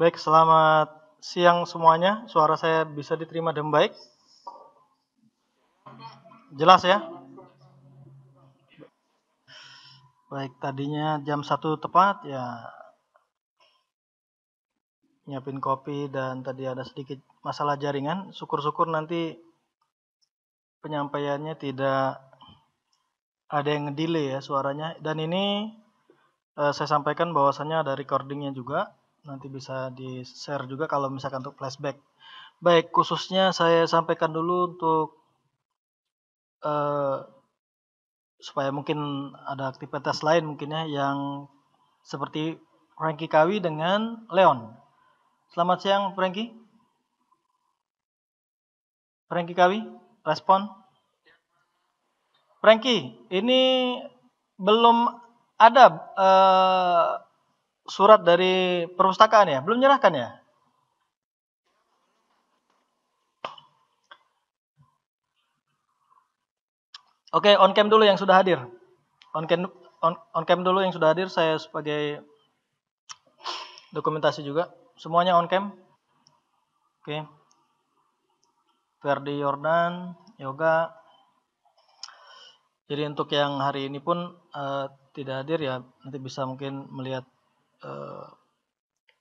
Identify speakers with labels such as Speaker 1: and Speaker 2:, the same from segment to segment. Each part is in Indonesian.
Speaker 1: Baik, selamat siang semuanya. Suara saya bisa diterima dengan baik. Jelas ya? Baik, tadinya jam 1 tepat ya nyiapin kopi dan tadi ada sedikit masalah jaringan. Syukur-syukur nanti penyampaiannya tidak ada yang delay ya suaranya. Dan ini Eh, saya sampaikan bahwasannya ada recordingnya juga nanti bisa di share juga kalau misalkan untuk flashback baik khususnya saya sampaikan dulu untuk uh, supaya mungkin ada aktivitas lain mungkinnya yang seperti Frankie Kawi dengan Leon selamat siang Frankie Frankie Kawi respon Frankie ini belum ada uh, surat dari perpustakaan ya? Belum nyerahkan ya? Oke, okay, on cam dulu yang sudah hadir. On cam on, on cam dulu yang sudah hadir saya sebagai dokumentasi juga. Semuanya on cam. Oke. Okay. Ferdi Yordan, Yoga, jadi untuk yang hari ini pun uh, tidak hadir ya nanti bisa mungkin melihat uh,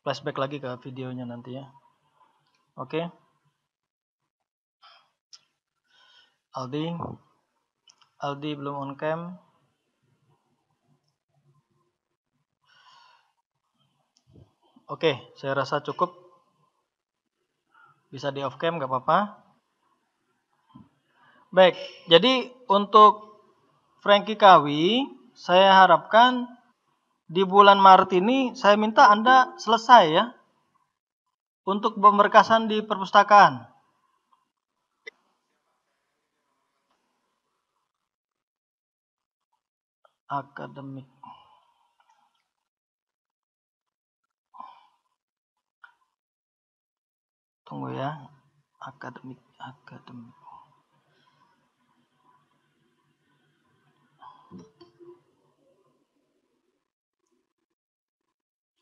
Speaker 1: flashback lagi ke videonya nanti ya oke okay. Aldi Aldi belum on cam Oke, okay, saya rasa cukup. Bisa di off cam, gak apa-apa. Baik, jadi untuk Frankie Kawi, saya harapkan di bulan Maret ini saya minta Anda selesai ya untuk pemberkasan di perpustakaan. Akademik. Tunggu ya. Akademik, akademik.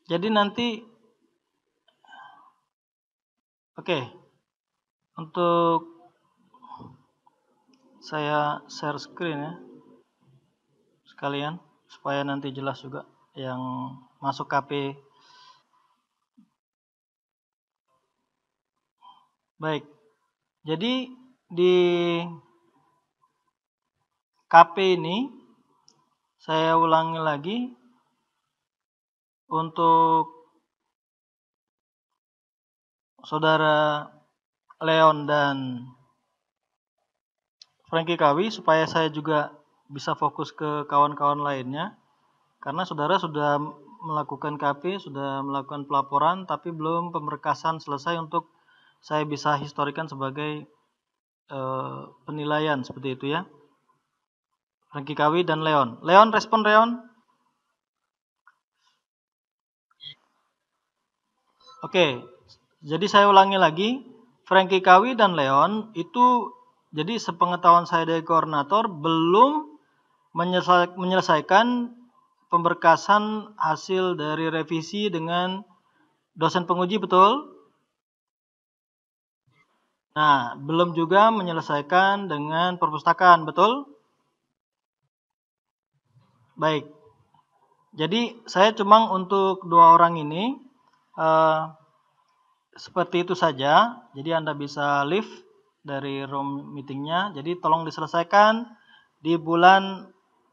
Speaker 1: Jadi nanti Oke. Okay. Untuk saya share screen ya. Sekalian supaya nanti jelas juga yang masuk KP. Baik. Jadi di KP ini saya ulangi lagi untuk saudara Leon dan Frankie Kawi supaya saya juga bisa fokus ke kawan-kawan lainnya karena saudara sudah melakukan KP, sudah melakukan pelaporan tapi belum pemberkasan selesai untuk saya bisa historikan sebagai e, penilaian seperti itu ya. Frankie Kawi dan Leon. Leon respon Leon? Oke, jadi saya ulangi lagi. Frankie Kawi dan Leon itu jadi sepengetahuan saya dari koordinator belum menyelesaikan pemberkasan hasil dari revisi dengan dosen penguji betul? Nah, belum juga menyelesaikan dengan perpustakaan, betul? Baik. Jadi, saya cuma untuk dua orang ini Eh, seperti itu saja. Jadi Anda bisa leave dari room meetingnya. Jadi tolong diselesaikan di bulan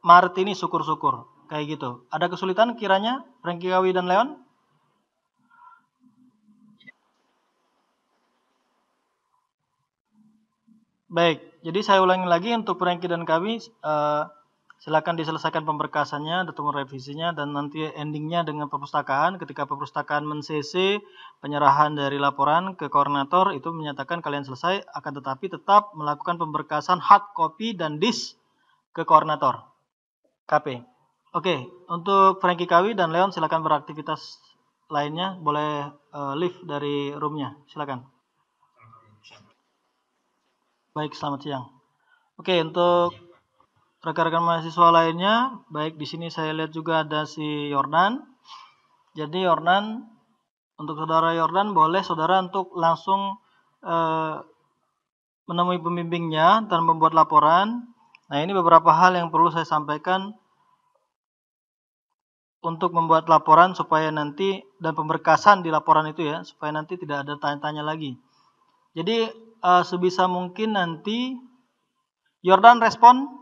Speaker 1: Maret ini syukur-syukur. Kayak gitu. Ada kesulitan kiranya Franky Kawi dan Leon? Baik, jadi saya ulangi lagi untuk Franky dan Kawi. Uh, silakan diselesaikan pemberkasannya, ditunggu revisinya, dan nanti endingnya dengan perpustakaan. Ketika perpustakaan men-CC penyerahan dari laporan ke koordinator, itu menyatakan kalian selesai, akan tetapi tetap melakukan pemberkasan hard copy dan disk ke koordinator. KP. Oke, untuk Frankie Kawi dan Leon silakan beraktivitas lainnya, boleh uh, leave dari roomnya, silakan. Baik, selamat siang. Oke, untuk rekan-rekan mahasiswa lainnya. Baik di sini saya lihat juga ada si Yordan. Jadi Yordan untuk saudara Yordan boleh saudara untuk langsung eh, menemui pembimbingnya dan membuat laporan. Nah, ini beberapa hal yang perlu saya sampaikan untuk membuat laporan supaya nanti dan pemberkasan di laporan itu ya, supaya nanti tidak ada tanya-tanya lagi. Jadi eh, sebisa mungkin nanti Yordan respon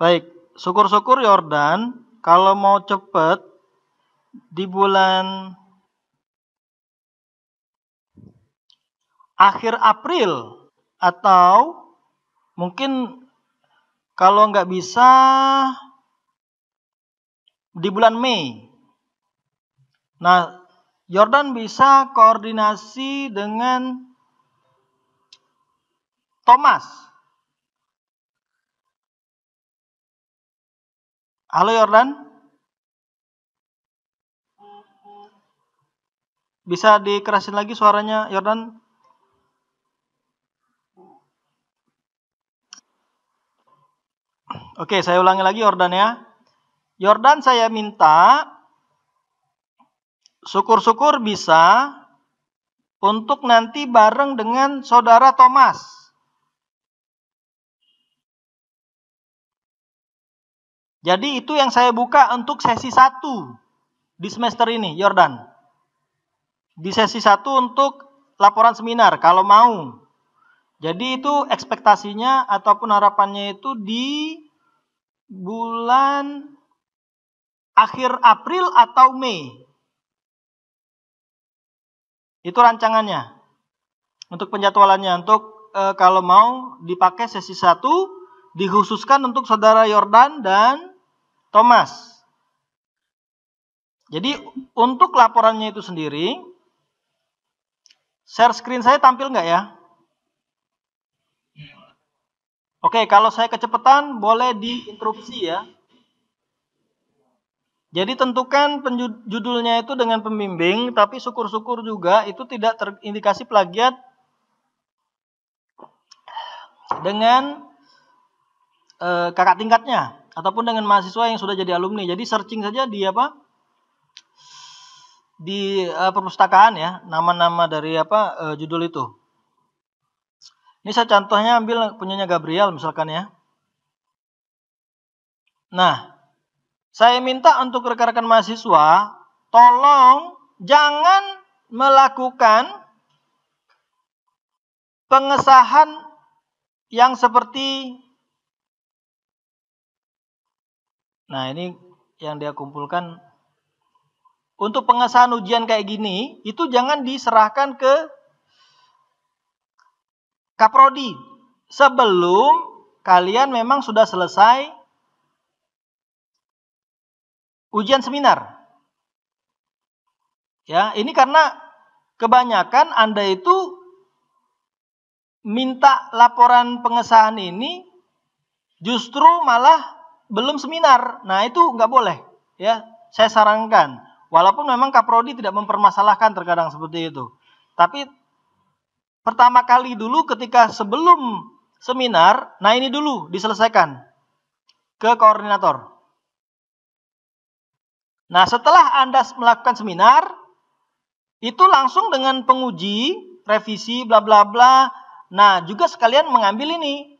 Speaker 1: Baik, syukur-syukur Yordan kalau mau cepat di bulan akhir April atau mungkin kalau nggak bisa di bulan Mei. Nah, Jordan bisa koordinasi dengan Thomas Halo Yordan. Bisa dikerasin lagi suaranya Yordan? Oke, saya ulangi lagi Yordan ya. Yordan saya minta syukur-syukur bisa untuk nanti bareng dengan saudara Thomas. Jadi itu yang saya buka untuk sesi 1 di semester ini, Jordan. Di sesi 1 untuk laporan seminar kalau mau. Jadi itu ekspektasinya ataupun harapannya itu di bulan akhir April atau Mei. Itu rancangannya. Untuk penjadwalannya untuk e, kalau mau dipakai sesi 1 dikhususkan untuk saudara Yordan dan Thomas. Jadi untuk laporannya itu sendiri, share screen saya tampil nggak ya? Oke, kalau saya kecepatan boleh diinterupsi ya. Jadi tentukan judulnya itu dengan pembimbing, tapi syukur-syukur juga itu tidak terindikasi plagiat dengan e, kakak tingkatnya ataupun dengan mahasiswa yang sudah jadi alumni. Jadi searching saja di apa? di uh, perpustakaan ya, nama-nama dari apa uh, judul itu. Ini saya contohnya ambil punyanya Gabriel misalkan ya. Nah, saya minta untuk rekan-rekan mahasiswa tolong jangan melakukan pengesahan yang seperti Nah ini yang dia kumpulkan untuk pengesahan ujian kayak gini itu jangan diserahkan ke kaprodi sebelum kalian memang sudah selesai ujian seminar. Ya, ini karena kebanyakan Anda itu minta laporan pengesahan ini justru malah belum seminar. Nah, itu nggak boleh. Ya, saya sarankan. Walaupun memang kaprodi tidak mempermasalahkan terkadang seperti itu. Tapi pertama kali dulu ketika sebelum seminar, nah ini dulu diselesaikan ke koordinator. Nah, setelah Anda melakukan seminar, itu langsung dengan penguji, revisi, bla bla bla. Nah, juga sekalian mengambil ini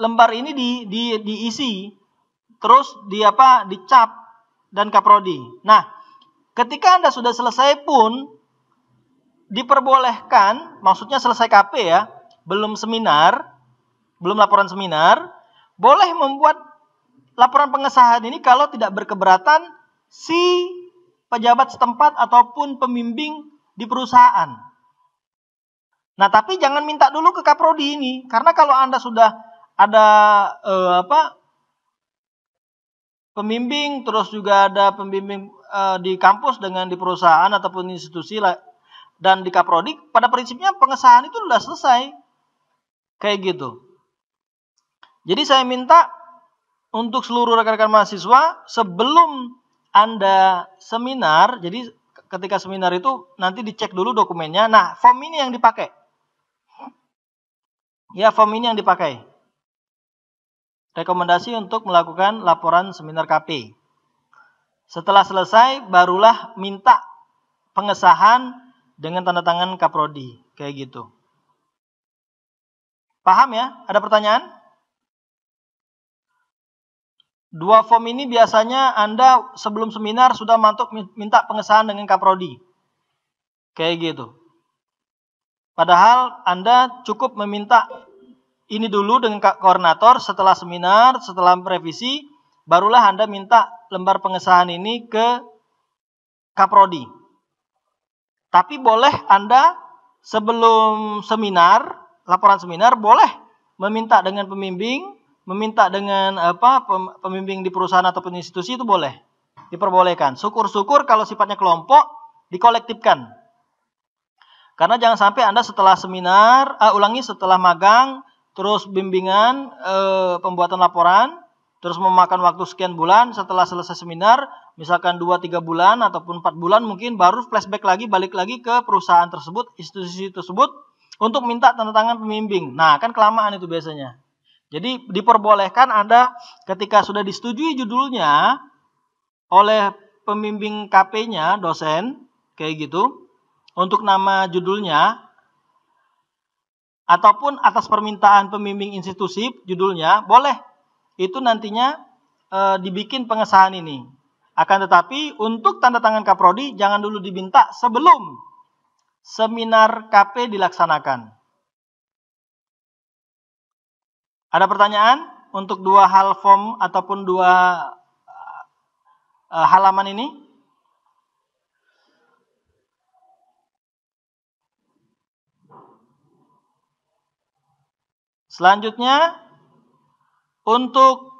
Speaker 1: lembar ini di, di, diisi terus di apa dicap dan kaprodi. Nah, ketika Anda sudah selesai pun diperbolehkan, maksudnya selesai KP ya, belum seminar, belum laporan seminar, boleh membuat laporan pengesahan ini kalau tidak berkeberatan si pejabat setempat ataupun pembimbing di perusahaan. Nah, tapi jangan minta dulu ke kaprodi ini karena kalau Anda sudah ada uh, apa pembimbing terus juga ada pembimbing uh, di kampus dengan di perusahaan ataupun institusi dan di Kaprodi. pada prinsipnya pengesahan itu sudah selesai kayak gitu jadi saya minta untuk seluruh rekan-rekan mahasiswa sebelum anda seminar jadi ketika seminar itu nanti dicek dulu dokumennya nah form ini yang dipakai ya form ini yang dipakai rekomendasi untuk melakukan laporan seminar KP. Setelah selesai, barulah minta pengesahan dengan tanda tangan kaprodi, kayak gitu. Paham ya? Ada pertanyaan? Dua form ini biasanya Anda sebelum seminar sudah mantuk minta pengesahan dengan kaprodi. Kayak gitu. Padahal Anda cukup meminta ini dulu dengan koordinator, setelah seminar, setelah revisi, barulah Anda minta lembar pengesahan ini ke kaprodi. Tapi boleh Anda sebelum seminar, laporan seminar boleh meminta dengan pembimbing, meminta dengan apa pembimbing di perusahaan ataupun institusi itu boleh diperbolehkan. Syukur-syukur kalau sifatnya kelompok dikolektifkan. Karena jangan sampai Anda setelah seminar, uh, ulangi setelah magang terus bimbingan e, pembuatan laporan, terus memakan waktu sekian bulan setelah selesai seminar, misalkan 2-3 bulan ataupun 4 bulan mungkin baru flashback lagi, balik lagi ke perusahaan tersebut, institusi tersebut untuk minta tanda tangan pembimbing. Nah, kan kelamaan itu biasanya. Jadi diperbolehkan ada ketika sudah disetujui judulnya oleh pembimbing KP-nya, dosen, kayak gitu, untuk nama judulnya, ataupun atas permintaan pembimbing institusi judulnya boleh itu nantinya e, dibikin pengesahan ini. Akan tetapi untuk tanda tangan kaprodi jangan dulu diminta sebelum seminar KP dilaksanakan. Ada pertanyaan untuk dua hal form ataupun dua e, halaman ini? Selanjutnya untuk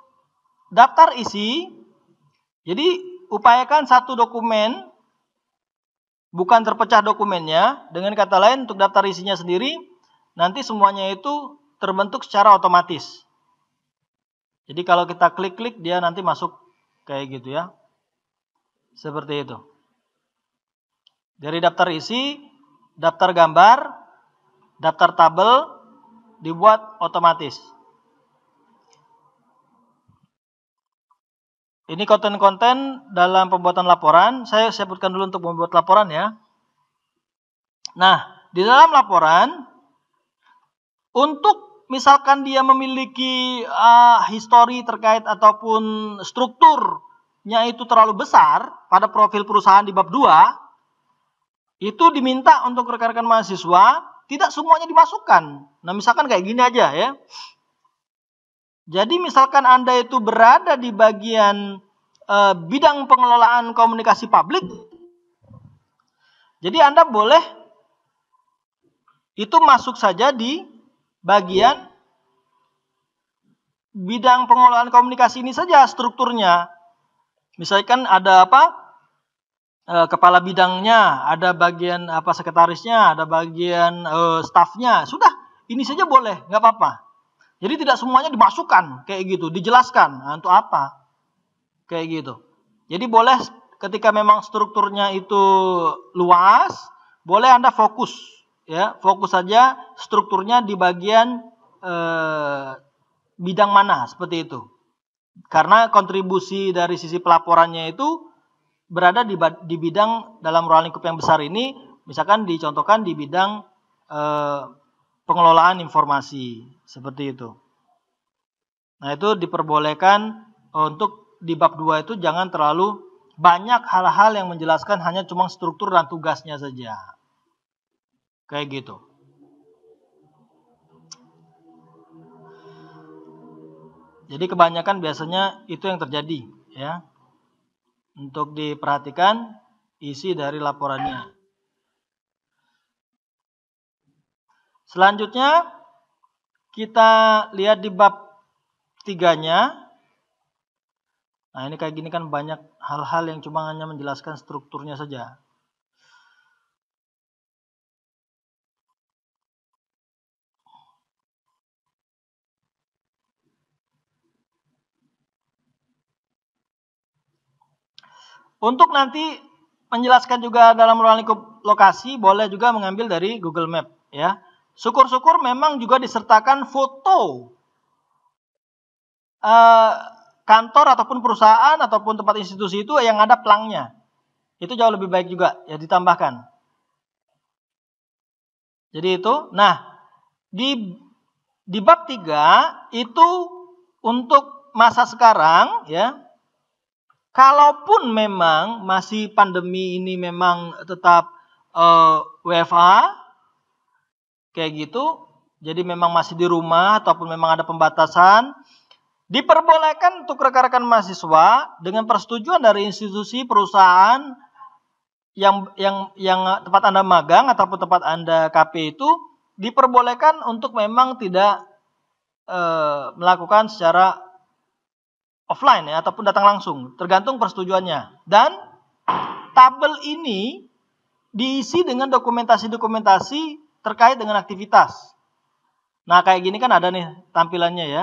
Speaker 1: daftar isi, jadi upayakan satu dokumen bukan terpecah dokumennya. Dengan kata lain untuk daftar isinya sendiri nanti semuanya itu terbentuk secara otomatis. Jadi kalau kita klik-klik dia nanti masuk kayak gitu ya. Seperti itu. Dari daftar isi, daftar gambar, daftar tabel, dibuat otomatis. Ini konten-konten dalam pembuatan laporan. Saya sebutkan dulu untuk membuat laporan ya. Nah, di dalam laporan, untuk misalkan dia memiliki uh, histori terkait ataupun strukturnya itu terlalu besar pada profil perusahaan di bab 2, itu diminta untuk rekan-rekan mahasiswa tidak semuanya dimasukkan. Nah, misalkan kayak gini aja ya. Jadi misalkan Anda itu berada di bagian e, bidang pengelolaan komunikasi publik, jadi Anda boleh itu masuk saja di bagian bidang pengelolaan komunikasi ini saja strukturnya. Misalkan ada apa? Eh, kepala bidangnya, ada bagian apa sekretarisnya, ada bagian eh, stafnya. Sudah, ini saja boleh, nggak apa-apa. Jadi tidak semuanya dimasukkan kayak gitu, dijelaskan nah, untuk apa kayak gitu. Jadi boleh ketika memang strukturnya itu luas, boleh Anda fokus ya, fokus saja strukturnya di bagian eh, bidang mana seperti itu. Karena kontribusi dari sisi pelaporannya itu berada di, di bidang dalam ruang lingkup yang besar ini, misalkan dicontohkan di bidang eh, pengelolaan informasi seperti itu. Nah itu diperbolehkan untuk di bab 2 itu jangan terlalu banyak hal-hal yang menjelaskan hanya cuma struktur dan tugasnya saja. Kayak gitu. Jadi kebanyakan biasanya itu yang terjadi ya untuk diperhatikan isi dari laporannya. Selanjutnya kita lihat di bab tiganya. Nah ini kayak gini kan banyak hal-hal yang cuma hanya menjelaskan strukturnya saja. Untuk nanti menjelaskan juga dalam ruang lingkup lokasi, boleh juga mengambil dari Google Map. Ya, syukur-syukur memang juga disertakan foto eh, kantor ataupun perusahaan ataupun tempat institusi itu yang ada pelangnya. Itu jauh lebih baik juga ya ditambahkan. Jadi itu, nah di di bab 3 itu untuk masa sekarang ya Kalaupun memang masih pandemi ini memang tetap uh, eh, WFA kayak gitu, jadi memang masih di rumah ataupun memang ada pembatasan, diperbolehkan untuk rekan-rekan mahasiswa dengan persetujuan dari institusi perusahaan yang yang yang tempat Anda magang ataupun tempat Anda KP itu diperbolehkan untuk memang tidak e, melakukan secara offline ya ataupun datang langsung, tergantung persetujuannya. Dan tabel ini diisi dengan dokumentasi-dokumentasi terkait dengan aktivitas. Nah, kayak gini kan ada nih tampilannya ya.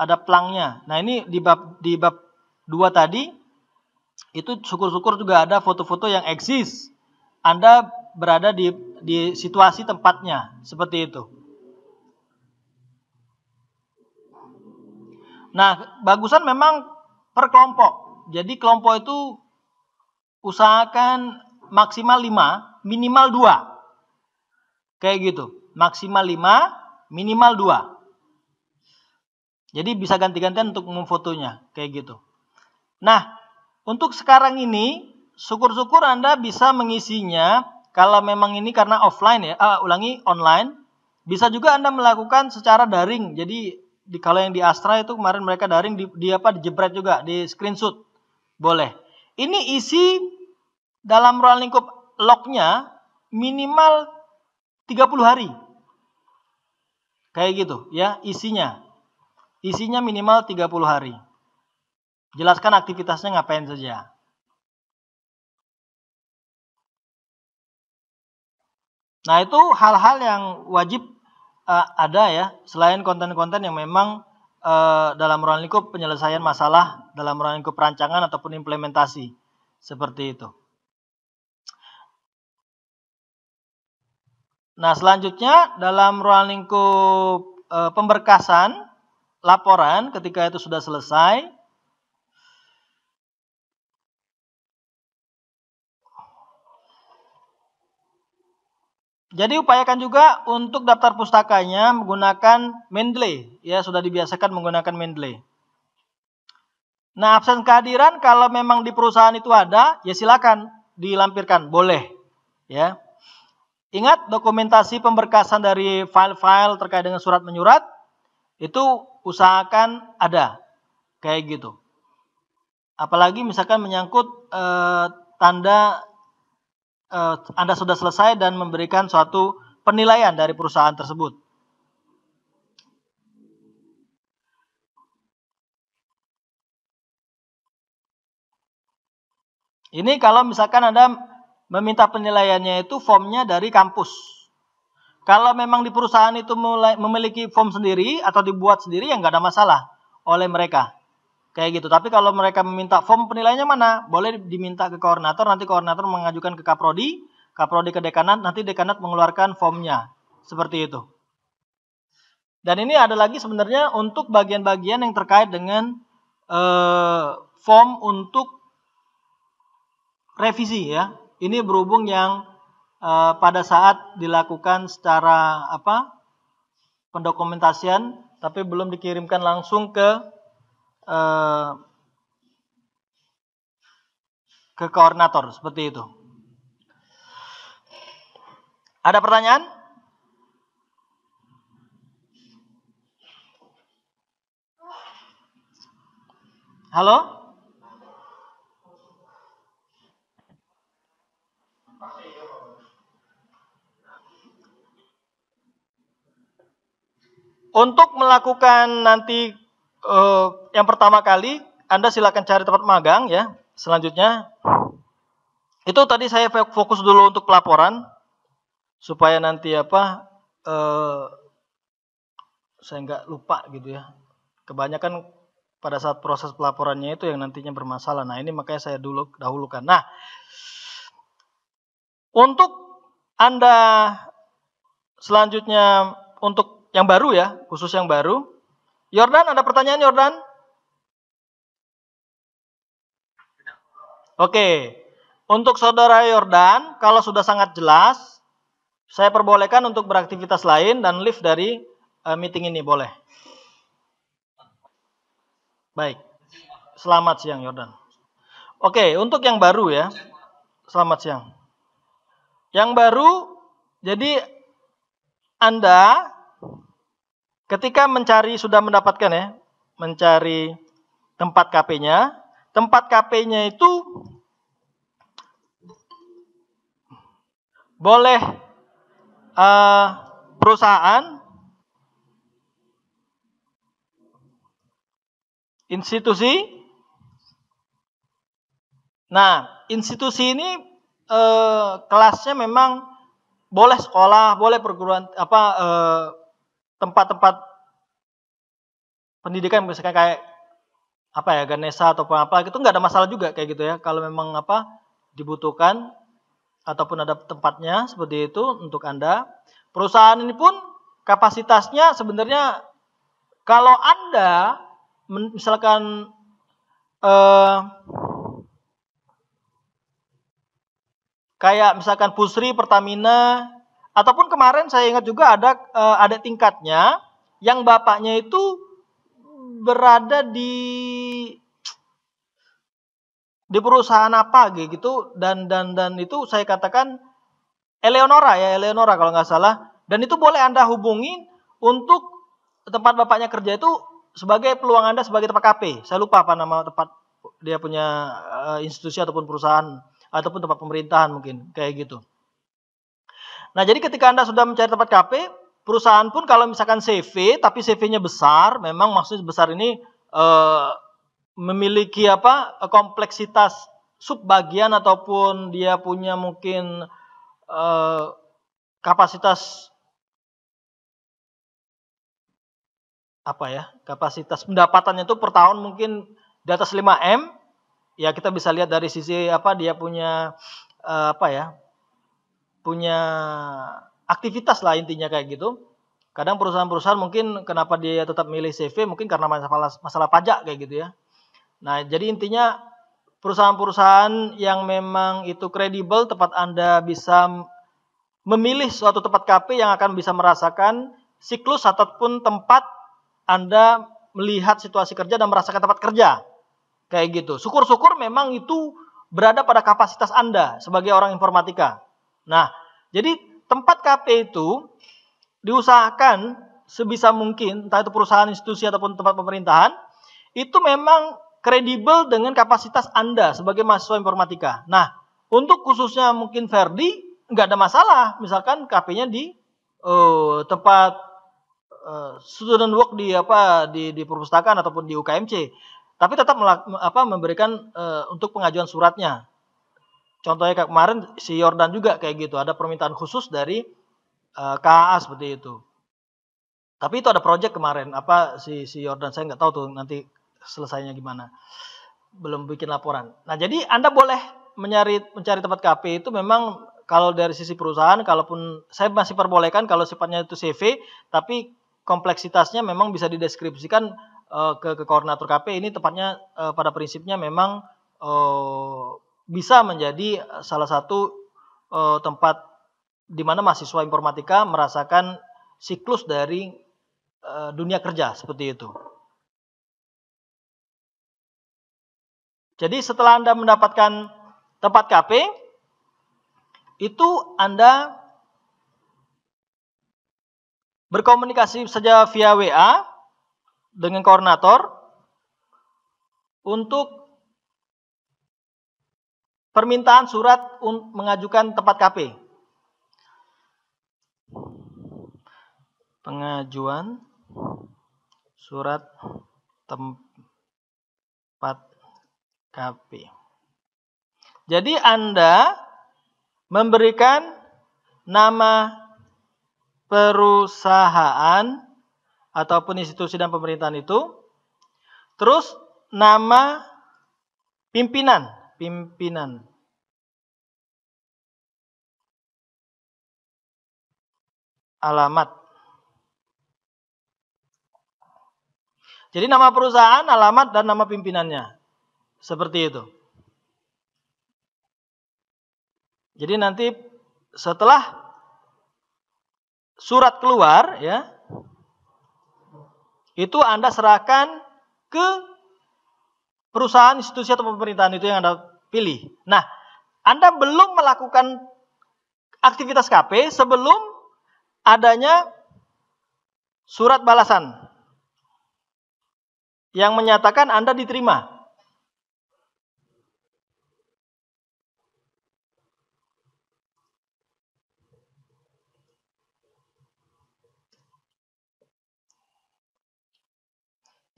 Speaker 1: Ada plangnya. Nah, ini di bab di bab 2 tadi itu syukur-syukur juga ada foto-foto yang eksis. Anda berada di di situasi tempatnya seperti itu. Nah, bagusan memang per kelompok. Jadi kelompok itu usahakan maksimal 5, minimal 2. Kayak gitu. Maksimal 5, minimal 2. Jadi bisa ganti-gantian untuk memfotonya, kayak gitu. Nah, untuk sekarang ini syukur-syukur Anda bisa mengisinya kalau memang ini karena offline ya, uh, ulangi online, bisa juga Anda melakukan secara daring. Jadi di kalau yang di Astra itu kemarin mereka daring di, di apa jebret juga di screenshot boleh ini isi dalam ruang lingkup lognya minimal 30 hari kayak gitu ya isinya isinya minimal 30 hari jelaskan aktivitasnya ngapain saja nah itu hal-hal yang wajib uh, ada ya selain konten-konten yang memang uh, dalam ruang lingkup penyelesaian masalah dalam ruang lingkup perancangan ataupun implementasi seperti itu. Nah, selanjutnya dalam ruang lingkup uh, pemberkasan laporan ketika itu sudah selesai, Jadi upayakan juga untuk daftar pustakanya menggunakan Mendeley. Ya, sudah dibiasakan menggunakan Mendeley. Nah, absen kehadiran kalau memang di perusahaan itu ada, ya silakan dilampirkan, boleh. Ya. Ingat dokumentasi pemberkasan dari file-file terkait dengan surat menyurat itu usahakan ada. Kayak gitu. Apalagi misalkan menyangkut eh, tanda uh, Anda sudah selesai dan memberikan suatu penilaian dari perusahaan tersebut. Ini kalau misalkan Anda meminta penilaiannya itu formnya dari kampus. Kalau memang di perusahaan itu mulai memiliki form sendiri atau dibuat sendiri yang nggak ada masalah oleh mereka. Kayak gitu. Tapi kalau mereka meminta form penilaiannya mana? Boleh diminta ke koordinator, nanti koordinator mengajukan ke Kaprodi, Kaprodi ke dekanat, nanti dekanat mengeluarkan formnya. Seperti itu. Dan ini ada lagi sebenarnya untuk bagian-bagian yang terkait dengan eh, form untuk revisi ya. Ini berhubung yang eh, pada saat dilakukan secara apa pendokumentasian, tapi belum dikirimkan langsung ke Eh, ke koordinator seperti itu. Ada pertanyaan? Halo? Untuk melakukan nanti uh, yang pertama kali Anda silakan cari tempat magang ya. Selanjutnya itu tadi saya fokus dulu untuk pelaporan supaya nanti apa uh, saya nggak lupa gitu ya. Kebanyakan pada saat proses pelaporannya itu yang nantinya bermasalah. Nah ini makanya saya dulu dahulukan. Nah untuk anda selanjutnya untuk yang baru ya khusus yang baru Yordan, ada pertanyaan Yordan? Oke. Okay. Untuk saudara Yordan, kalau sudah sangat jelas, saya perbolehkan untuk beraktivitas lain dan lift dari uh, meeting ini boleh. Baik. Selamat siang Yordan. Oke, okay, untuk yang baru ya. Selamat siang. Yang baru jadi Anda Ketika mencari sudah mendapatkan ya, mencari tempat KP-nya, tempat KP-nya itu boleh uh, perusahaan, institusi. Nah, institusi ini eh, kelasnya memang boleh sekolah, boleh perguruan apa eh, tempat-tempat pendidikan misalkan kayak apa ya Ganesha ataupun apa itu nggak ada masalah juga kayak gitu ya kalau memang apa dibutuhkan ataupun ada tempatnya seperti itu untuk anda perusahaan ini pun kapasitasnya sebenarnya kalau anda misalkan eh, kayak misalkan Pusri Pertamina Ataupun kemarin saya ingat juga ada uh, ada tingkatnya yang bapaknya itu berada di di perusahaan apa gitu, gitu dan dan dan itu saya katakan Eleonora ya Eleonora kalau nggak salah dan itu boleh anda hubungi untuk tempat bapaknya kerja itu sebagai peluang anda sebagai tempat KP saya lupa apa nama tempat dia punya uh, institusi ataupun perusahaan ataupun tempat pemerintahan mungkin kayak gitu Nah, jadi ketika Anda sudah mencari tempat KP, perusahaan pun kalau misalkan CV tapi CV-nya besar, memang maksudnya besar ini eh, memiliki apa? kompleksitas subbagian ataupun dia punya mungkin eh, kapasitas apa ya? kapasitas pendapatannya itu per tahun mungkin di atas 5M. Ya, kita bisa lihat dari sisi apa dia punya eh, apa ya? punya aktivitas lah intinya kayak gitu. Kadang perusahaan-perusahaan mungkin kenapa dia tetap milih CV mungkin karena masalah masalah pajak kayak gitu ya. Nah, jadi intinya perusahaan-perusahaan yang memang itu kredibel tempat Anda bisa memilih suatu tempat KP yang akan bisa merasakan siklus ataupun tempat Anda melihat situasi kerja dan merasakan tempat kerja. Kayak gitu. Syukur-syukur memang itu berada pada kapasitas Anda sebagai orang informatika. Nah, jadi tempat KP itu diusahakan sebisa mungkin, entah itu perusahaan, institusi, ataupun tempat pemerintahan, itu memang kredibel dengan kapasitas Anda sebagai mahasiswa informatika. Nah, untuk khususnya mungkin Verdi, nggak ada masalah. Misalkan KP-nya di uh, tempat uh, student work di apa di, di perpustakaan ataupun di UKMC, tapi tetap melak, apa, memberikan uh, untuk pengajuan suratnya. Contohnya kayak kemarin si Yordan juga kayak gitu, ada permintaan khusus dari uh, eh, KAA seperti itu. Tapi itu ada project kemarin, apa si si Yordan saya nggak tahu tuh nanti selesainya gimana. Belum bikin laporan. Nah, jadi Anda boleh mencari mencari tempat KP itu memang kalau dari sisi perusahaan kalaupun saya masih perbolehkan kalau sifatnya itu CV tapi kompleksitasnya memang bisa dideskripsikan uh, ke, ke koordinator KP ini tepatnya uh, pada prinsipnya memang uh, bisa menjadi eh, salah satu uh, tempat di mana mahasiswa informatika merasakan siklus dari uh, dunia kerja seperti itu. Jadi setelah Anda mendapatkan tempat KP, itu Anda berkomunikasi saja via WA dengan koordinator untuk permintaan surat mengajukan tempat KP. Pengajuan surat tempat KP. Jadi Anda memberikan nama perusahaan ataupun institusi dan pemerintahan itu, terus nama pimpinan pimpinan. Alamat. Jadi nama perusahaan, alamat, dan nama pimpinannya. Seperti itu. Jadi nanti setelah surat keluar ya itu Anda serahkan ke perusahaan institusi atau pemerintahan itu yang Anda pilih. Nah, Anda belum melakukan aktivitas KP sebelum adanya surat balasan yang menyatakan Anda diterima.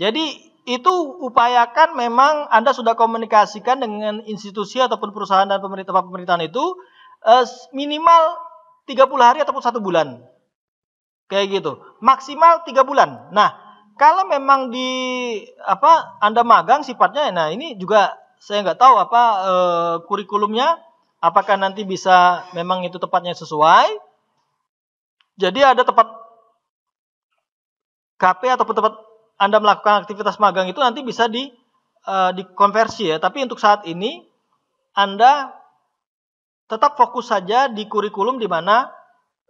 Speaker 1: Jadi itu upayakan memang Anda sudah komunikasikan dengan institusi ataupun perusahaan dan pemerintah pemerintahan itu eh, minimal 30 hari ataupun satu bulan. Kayak gitu. Maksimal 3 bulan. Nah, kalau memang di apa Anda magang sifatnya nah ini juga saya nggak tahu apa eh, kurikulumnya apakah nanti bisa memang itu tepatnya sesuai. Jadi ada tempat KP ataupun tempat anda melakukan aktivitas magang itu nanti bisa di uh, dikonversi ya. Tapi untuk saat ini Anda tetap fokus saja di kurikulum di mana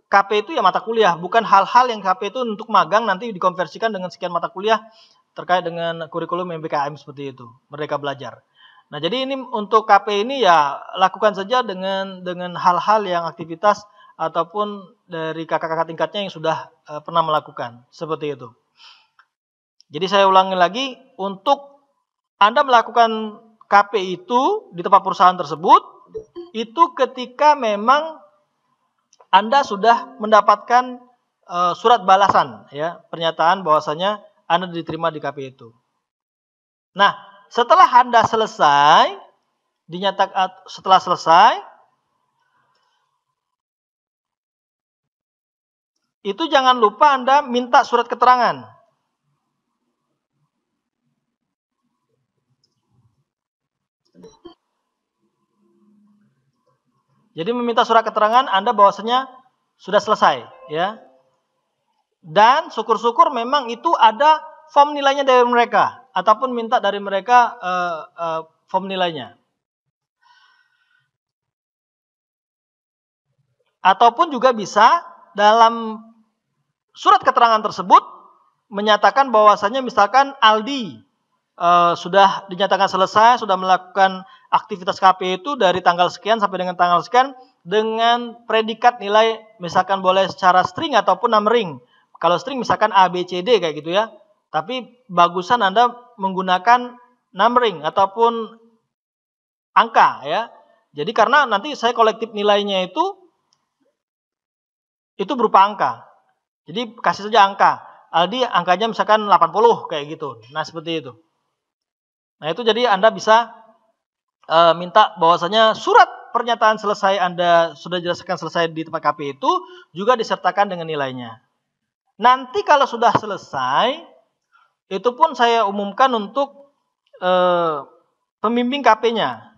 Speaker 1: KP itu ya mata kuliah, bukan hal-hal yang KP itu untuk magang nanti dikonversikan dengan sekian mata kuliah terkait dengan kurikulum MBKM seperti itu, mereka belajar. Nah, jadi ini untuk KP ini ya lakukan saja dengan dengan hal-hal yang aktivitas ataupun dari kakak-kakak tingkatnya yang sudah eh, pernah melakukan seperti itu. Jadi saya ulangi lagi, untuk Anda melakukan KP itu di tempat perusahaan tersebut, itu ketika memang Anda sudah mendapatkan e, surat balasan, ya pernyataan bahwasanya Anda diterima di KP itu. Nah, setelah Anda selesai, dinyatakan setelah selesai, itu jangan lupa Anda minta surat keterangan. Jadi meminta surat keterangan Anda bahwasanya sudah selesai, ya. Dan syukur-syukur memang itu ada form nilainya dari mereka ataupun minta dari mereka uh, uh, form nilainya. Ataupun juga bisa dalam surat keterangan tersebut menyatakan bahwasanya misalkan Aldi uh, sudah dinyatakan selesai, sudah melakukan aktivitas KP itu dari tanggal sekian sampai dengan tanggal sekian dengan predikat nilai misalkan boleh secara string ataupun numbering. Kalau string misalkan A B C D kayak gitu ya. Tapi bagusan Anda menggunakan numbering ataupun angka ya. Jadi karena nanti saya kolektif nilainya itu itu berupa angka. Jadi kasih saja angka. Aldi angkanya misalkan 80 kayak gitu. Nah, seperti itu. Nah, itu jadi Anda bisa uh, minta bahwasanya surat pernyataan selesai Anda sudah jelaskan selesai di tempat KP itu juga disertakan dengan nilainya. Nanti kalau sudah selesai, itu pun saya umumkan untuk uh, pembimbing KP-nya.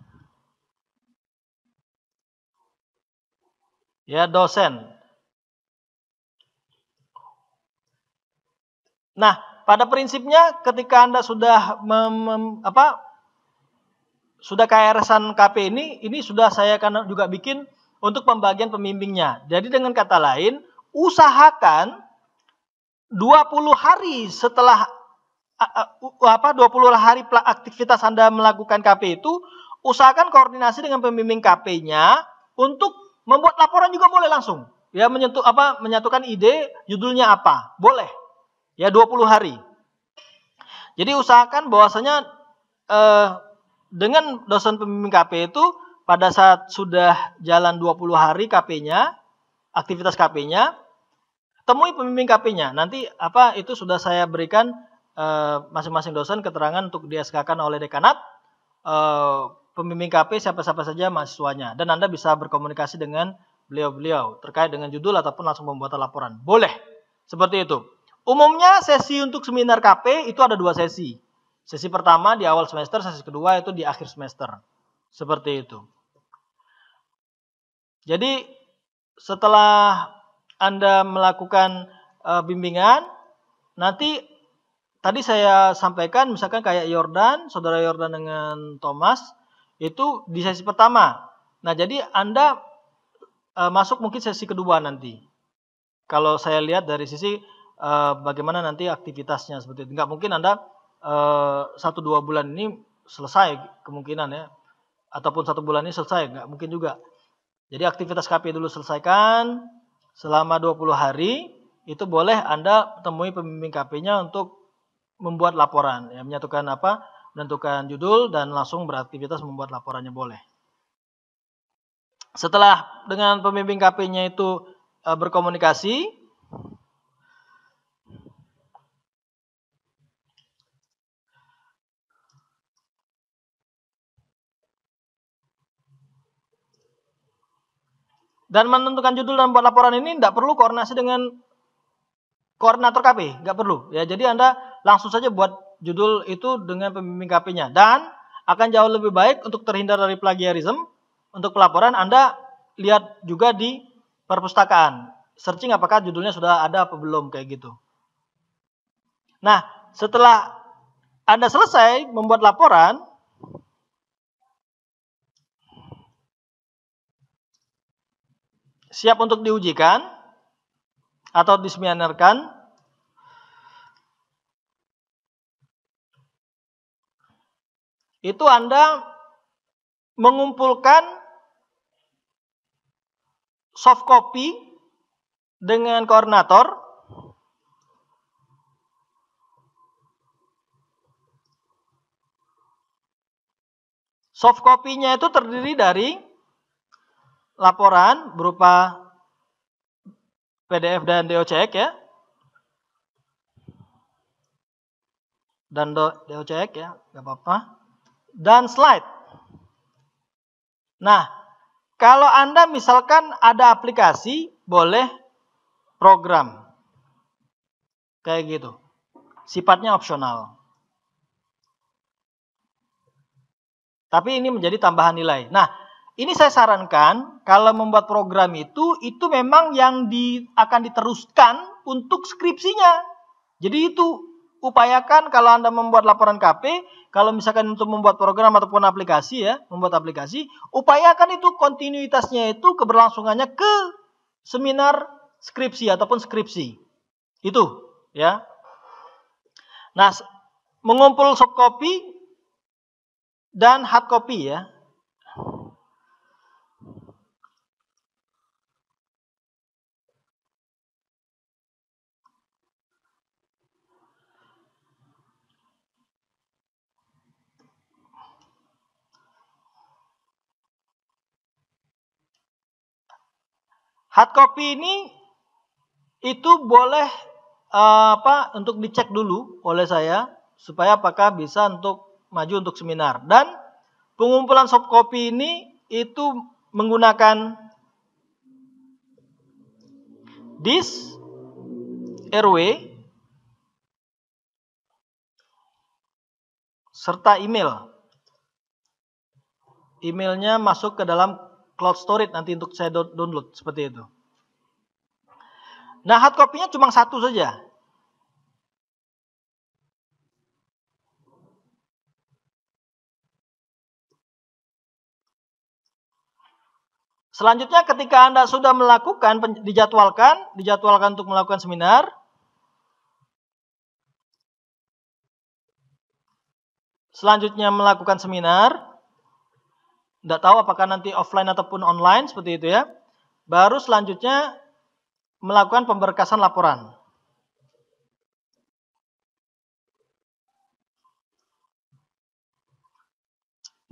Speaker 1: Ya, dosen. Nah, pada prinsipnya ketika Anda sudah mem, mem, apa, sudah KRSan KP ini, ini sudah saya akan juga bikin untuk pembagian pembimbingnya. Jadi dengan kata lain, usahakan 20 hari setelah apa 20 hari aktivitas Anda melakukan KP itu, usahakan koordinasi dengan pembimbing KP-nya untuk membuat laporan juga boleh langsung. Ya menyentuh apa menyatukan ide, judulnya apa? Boleh. Ya 20 hari. Jadi usahakan bahwasanya eh, dengan dosen pembimbing KP itu pada saat sudah jalan 20 hari KP-nya, aktivitas KP-nya, temui pembimbing KP-nya. Nanti apa itu sudah saya berikan eh, masing-masing e, dosen keterangan untuk di kan oleh dekanat e, pembimbing KP siapa-siapa saja mahasiswanya dan Anda bisa berkomunikasi dengan beliau-beliau terkait dengan judul ataupun langsung membuat laporan. Boleh. Seperti itu. Umumnya sesi untuk seminar KP itu ada dua sesi. Sesi pertama di awal semester, sesi kedua itu di akhir semester. Seperti itu. Jadi setelah Anda melakukan e, bimbingan, nanti tadi saya sampaikan misalkan kayak Yordan, saudara Yordan dengan Thomas itu di sesi pertama. Nah, jadi Anda e, masuk mungkin sesi kedua nanti. Kalau saya lihat dari sisi e, bagaimana nanti aktivitasnya seperti itu. nggak mungkin Anda Eh, satu dua bulan ini selesai kemungkinan ya ataupun satu bulan ini selesai nggak mungkin juga jadi aktivitas KP dulu selesaikan selama 20 hari itu boleh anda temui pembimbing KP-nya untuk membuat laporan ya menyatukan apa menentukan judul dan langsung beraktivitas membuat laporannya boleh setelah dengan pembimbing KP-nya itu eh, berkomunikasi Dan menentukan judul dan buat laporan ini tidak perlu koordinasi dengan koordinator KP, nggak perlu. Ya, jadi Anda langsung saja buat judul itu dengan pembimbing KP-nya. Dan akan jauh lebih baik untuk terhindar dari plagiarisme. Untuk pelaporan Anda lihat juga di perpustakaan. Searching apakah judulnya sudah ada apa belum kayak gitu. Nah, setelah Anda selesai membuat laporan, siap untuk diujikan atau disemianerkan. itu Anda mengumpulkan soft copy dengan koordinator soft copy-nya itu terdiri dari laporan berupa PDF dan DOCX ya. Dan DOCX ya, nggak apa-apa. Dan slide. Nah, kalau Anda misalkan ada aplikasi, boleh program. Kayak gitu. Sifatnya opsional. Tapi ini menjadi tambahan nilai. Nah, ini saya sarankan kalau membuat program itu itu memang yang di, akan diteruskan untuk skripsinya. Jadi itu upayakan kalau Anda membuat laporan KP, kalau misalkan untuk membuat program ataupun aplikasi ya, membuat aplikasi, upayakan itu kontinuitasnya itu keberlangsungannya ke seminar skripsi ataupun skripsi. Itu ya. Nah, mengumpul soft copy dan hard copy ya Hard copy ini itu boleh eh, apa untuk dicek dulu oleh saya supaya apakah bisa untuk maju untuk seminar dan pengumpulan soft copy ini itu menggunakan disk RW serta email. Emailnya masuk ke dalam cloud storage nanti untuk saya download seperti itu. Nah, hard copy-nya cuma satu saja. Selanjutnya ketika Anda sudah melakukan dijadwalkan, dijadwalkan untuk melakukan seminar, selanjutnya melakukan seminar, tidak tahu apakah nanti offline ataupun online seperti itu ya. Baru selanjutnya melakukan pemberkasan laporan.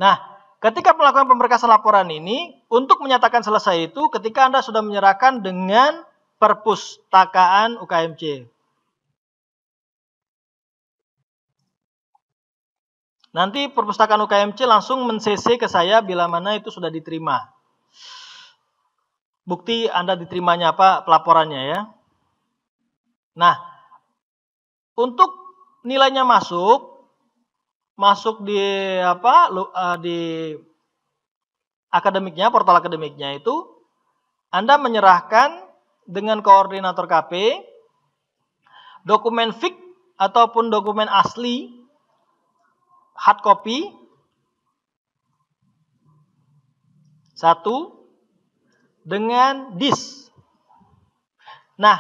Speaker 1: Nah, ketika melakukan pemberkasan laporan ini, untuk menyatakan selesai itu ketika Anda sudah menyerahkan dengan perpustakaan UKMC. Nanti perpustakaan UKMC langsung men-CC ke saya bila mana itu sudah diterima. Bukti Anda diterimanya apa pelaporannya ya. Nah, untuk nilainya masuk masuk di apa eh, di akademiknya, portal akademiknya itu Anda menyerahkan dengan koordinator KP dokumen fik ataupun dokumen asli hard copy satu dengan disk. Nah,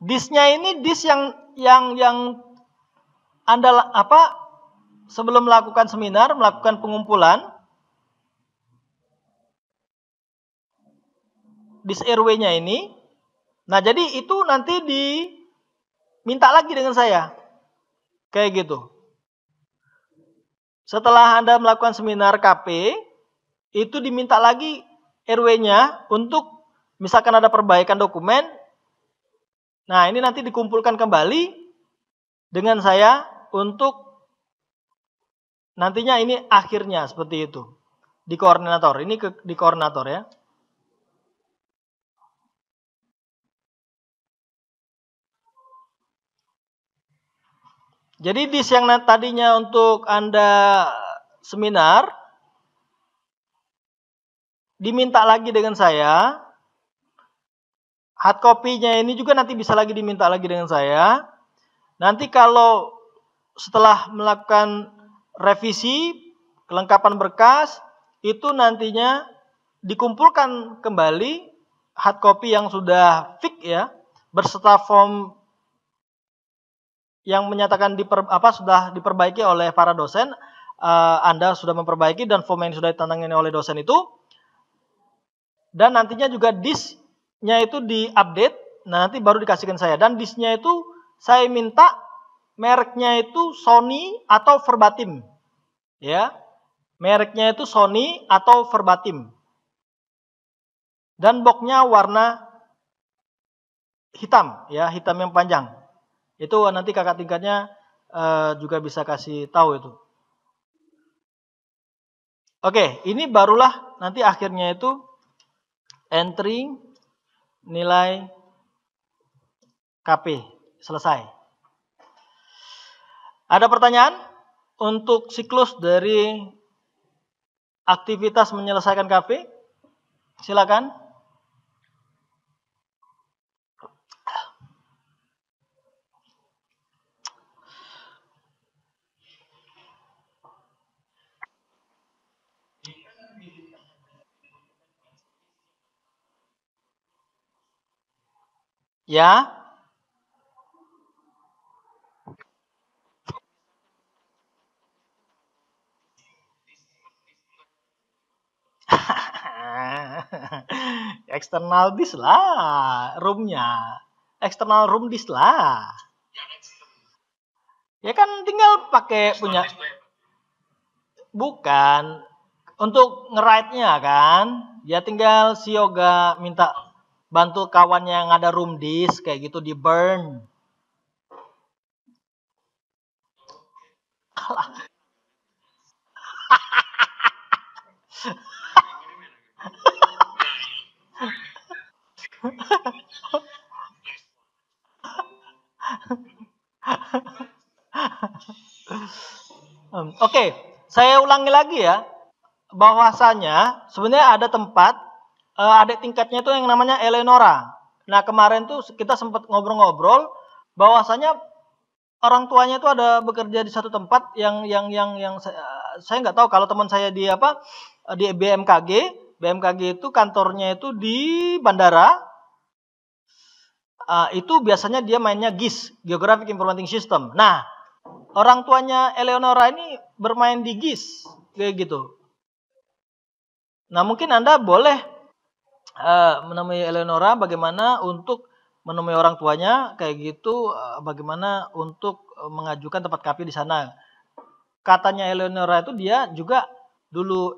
Speaker 1: disknya ini disk yang yang yang anda apa sebelum melakukan seminar melakukan pengumpulan disk RW-nya ini. Nah, jadi itu nanti diminta lagi dengan saya. Kayak gitu. Setelah Anda melakukan seminar KP, itu diminta lagi RW-nya untuk misalkan ada perbaikan dokumen. Nah, ini nanti dikumpulkan kembali dengan saya untuk nantinya ini akhirnya seperti itu di koordinator. Ini ke, di koordinator ya. Jadi di yang tadinya untuk Anda seminar diminta lagi dengan saya. Hard copy-nya ini juga nanti bisa lagi diminta lagi dengan saya. Nanti kalau setelah melakukan revisi kelengkapan berkas itu nantinya dikumpulkan kembali hard copy yang sudah fix ya berserta form yang menyatakan diper, apa sudah diperbaiki oleh para dosen, uh, Anda sudah memperbaiki dan form yang sudah ditandangin oleh dosen itu dan nantinya juga disknya itu diupdate. Nah, nanti baru dikasihkan saya dan disknya itu saya minta mereknya itu Sony atau verbatim. Ya. Mereknya itu Sony atau verbatim. Dan boxnya warna hitam ya, hitam yang panjang. Itu nanti kakak tingkatnya uh, juga bisa kasih tahu itu. Oke, ini barulah nanti akhirnya itu entry nilai KP selesai. Ada pertanyaan untuk siklus dari aktivitas menyelesaikan KP? Silakan. Ya. Eksternal disk lah roomnya. Eksternal room disk lah. Ya kan tinggal pakai punya. Bukan untuk ngeritnya kan. Ya tinggal si Yoga minta bantu kawan yang ada room disk kayak gitu di burn. Oke, okay, saya ulangi lagi ya. Bahwasanya sebenarnya ada tempat uh, adik tingkatnya itu yang namanya Eleonora. Nah kemarin tuh kita sempat ngobrol-ngobrol bahwasanya orang tuanya itu ada bekerja di satu tempat yang yang yang yang eh, saya nggak tahu kalau teman saya di apa eh, di BMKG BMKG itu kantornya itu di bandara uh, itu biasanya dia mainnya GIS Geographic Information System. Nah orang tuanya Eleonora ini bermain di GIS kayak gitu. Nah mungkin anda boleh uh, menemui Eleonora bagaimana untuk menemui orang tuanya kayak gitu uh, bagaimana untuk eh, mengajukan tempat KPU di sana. Katanya Eleonora itu dia juga dulu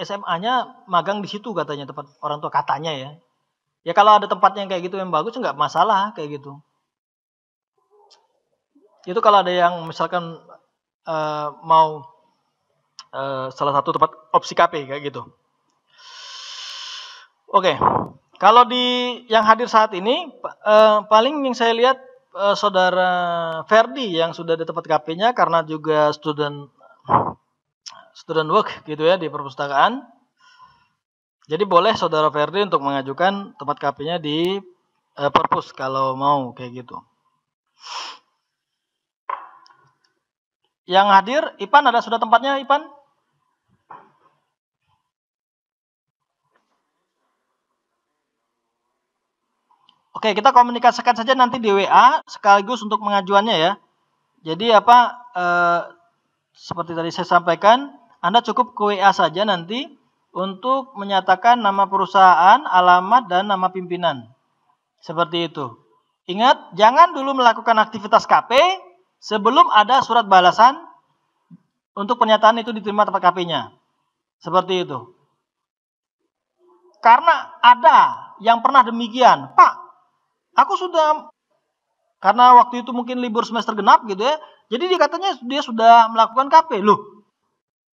Speaker 1: SMA-nya magang di situ katanya tempat orang tua katanya ya. Ya kalau ada tempat yang kayak gitu yang bagus nggak masalah kayak gitu. Itu kalau ada yang misalkan uh, mau uh, salah satu tempat opsi KP kayak gitu. Oke, kalau di yang hadir saat ini eh, paling yang saya lihat eh, saudara Ferdi yang sudah di tempat KP-nya karena juga student student work gitu ya di perpustakaan. Jadi boleh saudara Ferdi untuk mengajukan tempat KP-nya di eh, perpus kalau mau kayak gitu. Yang hadir Ipan ada sudah tempatnya Ipan? Oke, kita komunikasikan saja nanti di WA sekaligus untuk mengajuannya ya. Jadi apa eh, seperti tadi saya sampaikan, Anda cukup ke WA saja nanti untuk menyatakan nama perusahaan, alamat dan nama pimpinan. Seperti itu. Ingat, jangan dulu melakukan aktivitas KP sebelum ada surat balasan untuk pernyataan itu diterima tempat KP-nya. Seperti itu. Karena ada yang pernah demikian, Pak, Aku sudah karena waktu itu mungkin libur semester genap gitu ya. Jadi dia katanya dia sudah melakukan KP. Loh,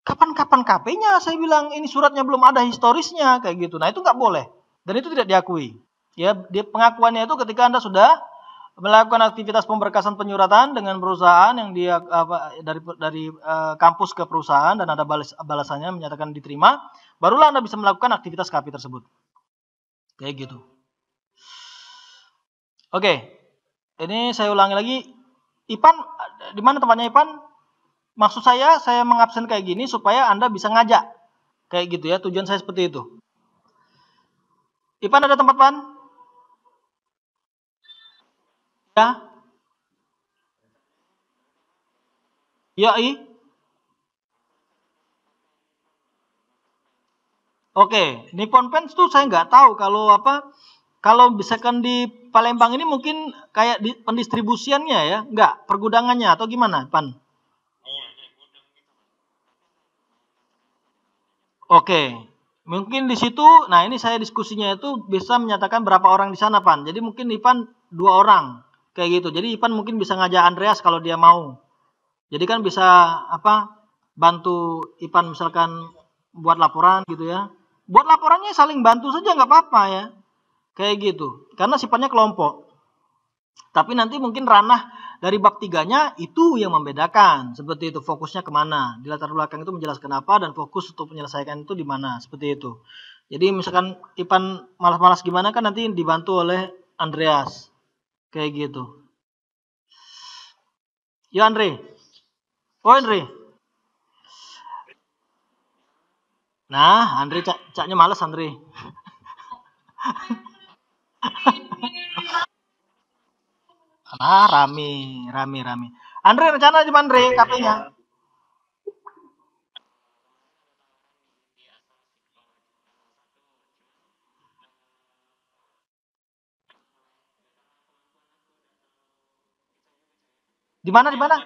Speaker 1: kapan-kapan KP-nya? Saya bilang ini suratnya belum ada historisnya kayak gitu. Nah, itu nggak boleh. Dan itu tidak diakui. Ya, dia pengakuannya itu ketika Anda sudah melakukan aktivitas pemberkasan penyuratan dengan perusahaan yang dia apa, dari dari uh, kampus ke perusahaan dan ada balas, balasannya menyatakan diterima, barulah Anda bisa melakukan aktivitas KP tersebut. Kayak gitu. Oke. Ini saya ulangi lagi. Ipan di mana tempatnya Ipan? Maksud saya saya mengabsen kayak gini supaya Anda bisa ngajak. Kayak gitu ya, tujuan saya seperti itu. Ipan ada tempat Pan? Ya. Ya, I. Oke, Nippon Paint tuh saya nggak tahu kalau apa kalau misalkan di Palembang ini mungkin kayak di pendistribusiannya ya, enggak pergudangannya atau gimana, Pan? Oke. Okay. Mungkin di situ, nah ini saya diskusinya itu bisa menyatakan berapa orang di sana, Pan. Jadi mungkin Ipan dua orang, kayak gitu. Jadi Ipan mungkin bisa ngajak Andreas kalau dia mau. Jadi kan bisa apa bantu Ipan misalkan buat laporan gitu ya. Buat laporannya saling bantu saja nggak apa-apa ya. Kayak gitu. Karena sifatnya kelompok. Tapi nanti mungkin ranah dari bab tiganya itu yang membedakan. Seperti itu fokusnya kemana. Di latar belakang itu menjelaskan apa dan fokus untuk menyelesaikan itu di mana. Seperti itu. Jadi misalkan Ipan malas-malas gimana kan nanti dibantu oleh Andreas. Kayak gitu. Ya Andre. Oh Andre. Nah, Andre caknya males Andre. Nah, rame, rame, rame. Andre rencana cuma Andre tapi ya. Di mana di mana?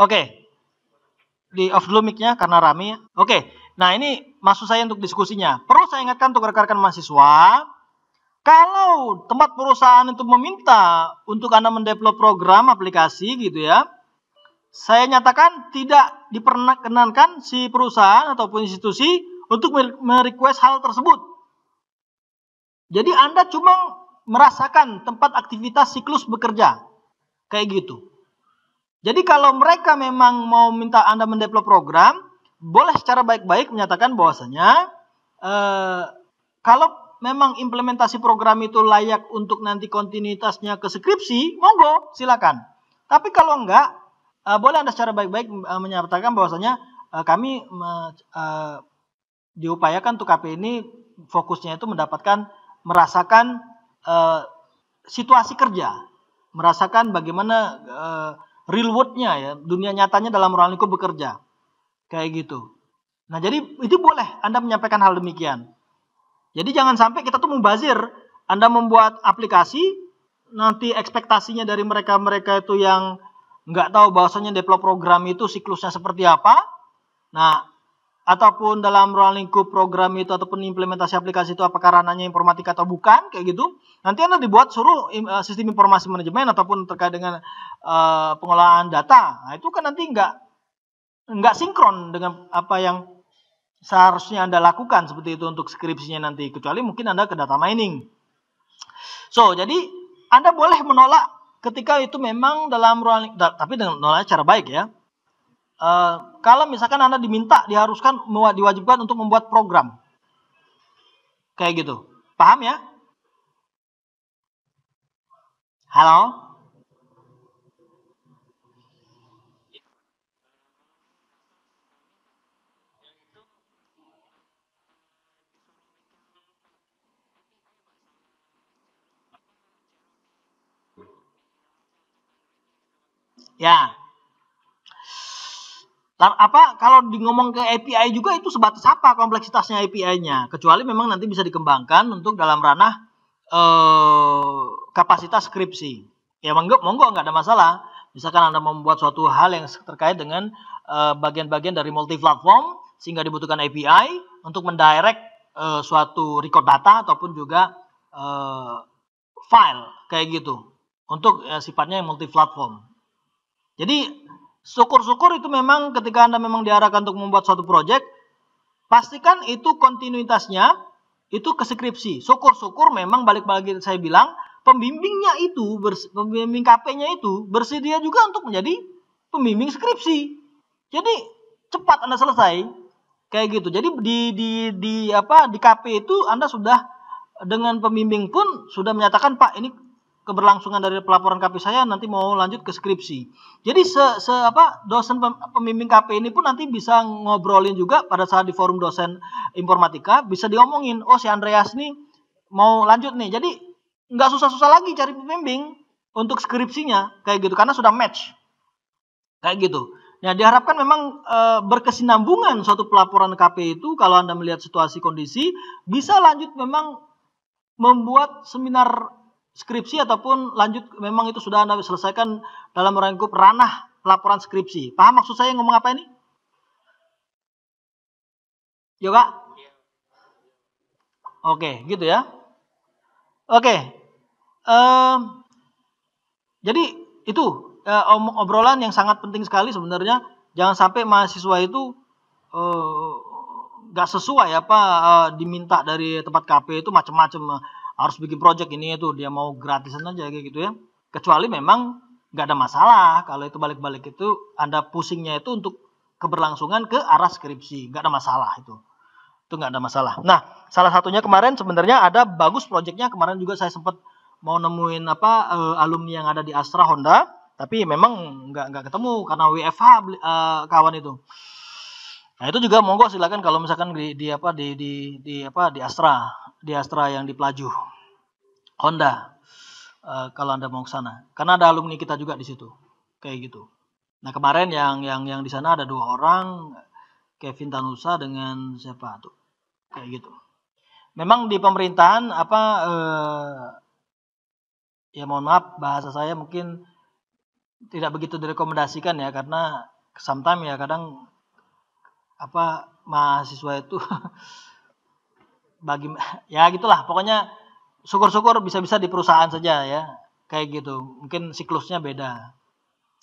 Speaker 1: Oke. Okay. Di off dulu mic-nya karena rame. Oke. Okay. Nah, ini maksud saya untuk diskusinya. Perlu saya ingatkan untuk rekan-rekan mahasiswa, kalau tempat perusahaan itu meminta untuk Anda mendevelop program aplikasi gitu ya, saya nyatakan tidak diperkenankan si perusahaan ataupun institusi untuk merequest hal tersebut. Jadi Anda cuma merasakan tempat aktivitas siklus bekerja. Kayak gitu. Jadi kalau mereka memang mau minta Anda mendevelop program, boleh secara baik-baik menyatakan bahwasanya eh, kalau memang implementasi program itu layak untuk nanti kontinuitasnya ke skripsi, monggo silakan. Tapi kalau enggak, eh, boleh Anda secara baik-baik eh, menyatakan bahwasanya eh, kami eh, diupayakan untuk KP ini fokusnya itu mendapatkan merasakan eh, situasi kerja, merasakan bagaimana eh, real world-nya ya, dunia nyatanya dalam ruang lingkup bekerja. Kayak gitu. Nah, jadi itu boleh Anda menyampaikan hal demikian. Jadi jangan sampai kita tuh membazir. Anda membuat aplikasi nanti ekspektasinya dari mereka-mereka itu yang nggak tahu bahwasanya develop program itu siklusnya seperti apa. Nah, ataupun dalam ruang lingkup program itu ataupun implementasi aplikasi itu apakah ranahnya informatika atau bukan kayak gitu nanti anda dibuat suruh eh, sistem informasi manajemen ataupun terkait dengan uh, eh, pengelolaan data nah, itu kan nanti nggak nggak sinkron dengan apa yang seharusnya anda lakukan seperti itu untuk skripsinya nanti kecuali mungkin anda ke data mining so jadi anda boleh menolak ketika itu memang dalam ruang tapi dengan menolak cara baik ya uh, kalau misalkan Anda diminta diharuskan diwajibkan untuk membuat program. Kayak gitu. Paham ya? Halo? Ya apa kalau di ngomong ke API juga itu sebatas apa kompleksitasnya API-nya kecuali memang nanti bisa dikembangkan untuk dalam ranah eh, kapasitas skripsi ya monggo monggo nggak ada masalah misalkan anda membuat suatu hal yang terkait dengan eh, bagian-bagian eh, dari multi platform sehingga dibutuhkan API untuk mendirect eh, suatu record data ataupun juga eh, file kayak gitu untuk eh, sifatnya yang multi platform jadi syukur-syukur itu memang ketika Anda memang diarahkan untuk membuat suatu proyek, pastikan itu kontinuitasnya itu ke skripsi. Syukur-syukur memang balik-balik saya bilang, pembimbingnya itu, pembimbing KP-nya itu bersedia juga untuk menjadi pembimbing skripsi. Jadi cepat Anda selesai kayak gitu. Jadi di di di apa di KP itu Anda sudah dengan pembimbing pun sudah menyatakan Pak ini keberlangsungan dari pelaporan KP saya nanti mau lanjut ke skripsi. Jadi se, se apa dosen pembimbing KP ini pun nanti bisa ngobrolin juga pada saat di forum dosen informatika bisa diomongin, oh si Andreas nih mau lanjut nih. Jadi nggak susah-susah lagi cari pembimbing untuk skripsinya kayak gitu karena sudah match. Kayak gitu. Nah, diharapkan memang e, berkesinambungan suatu pelaporan KP itu kalau Anda melihat situasi kondisi bisa lanjut memang membuat seminar skripsi ataupun lanjut memang itu sudah Anda selesaikan dalam rangkup ranah laporan skripsi. Paham maksud saya ngomong apa ini? Yoga? Kak. Oke, gitu ya. Oke. Um, jadi itu uh, obrolan yang sangat penting sekali sebenarnya. Jangan sampai mahasiswa itu uh, eh, gak sesuai apa uh, diminta dari tempat KP itu macam-macam harus bikin project ini itu dia mau gratisan aja kayak gitu ya kecuali memang nggak ada masalah kalau itu balik-balik itu anda pusingnya itu untuk keberlangsungan ke arah skripsi nggak ada masalah itu itu nggak ada masalah nah salah satunya kemarin sebenarnya ada bagus projectnya kemarin juga saya sempat mau nemuin apa uh, alumni yang ada di Astra Honda tapi memang nggak nggak ketemu karena WFH uh, eh, kawan itu Nah itu juga monggo silakan kalau misalkan di, di apa di, di di apa di Astra di Astra yang di Pelaju. Honda uh, kalau Anda mau ke sana. Karena ada alumni kita juga di situ. Kayak gitu. Nah, kemarin yang yang yang di sana ada dua orang Kevin Tanusa dengan siapa tuh? Kayak gitu. Memang di pemerintahan apa eh, ya mohon maaf bahasa saya mungkin tidak begitu direkomendasikan ya karena sometimes ya kadang apa mahasiswa itu bagi ya gitulah pokoknya syukur-syukur bisa-bisa di perusahaan saja ya kayak gitu mungkin siklusnya beda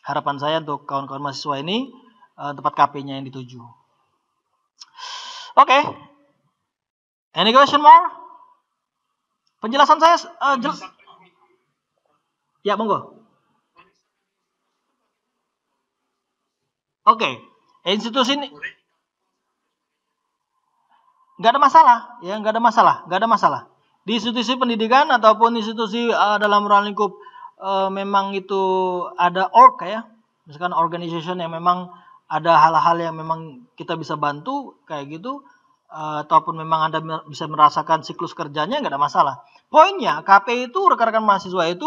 Speaker 1: harapan saya untuk kawan-kawan mahasiswa ini eh, tempat KP-nya yang dituju oke okay. any question more penjelasan saya uh, eh, jelas ya monggo oke okay. institusi ini nggak ada masalah ya nggak ada masalah nggak ada masalah di institusi pendidikan ataupun institusi uh, dalam ruang lingkup uh, memang itu ada org ya misalkan organization yang memang ada hal-hal yang memang kita bisa bantu kayak gitu eh, ataupun memang anda bisa merasakan siklus kerjanya nggak ada masalah poinnya KP itu rekan-rekan mahasiswa itu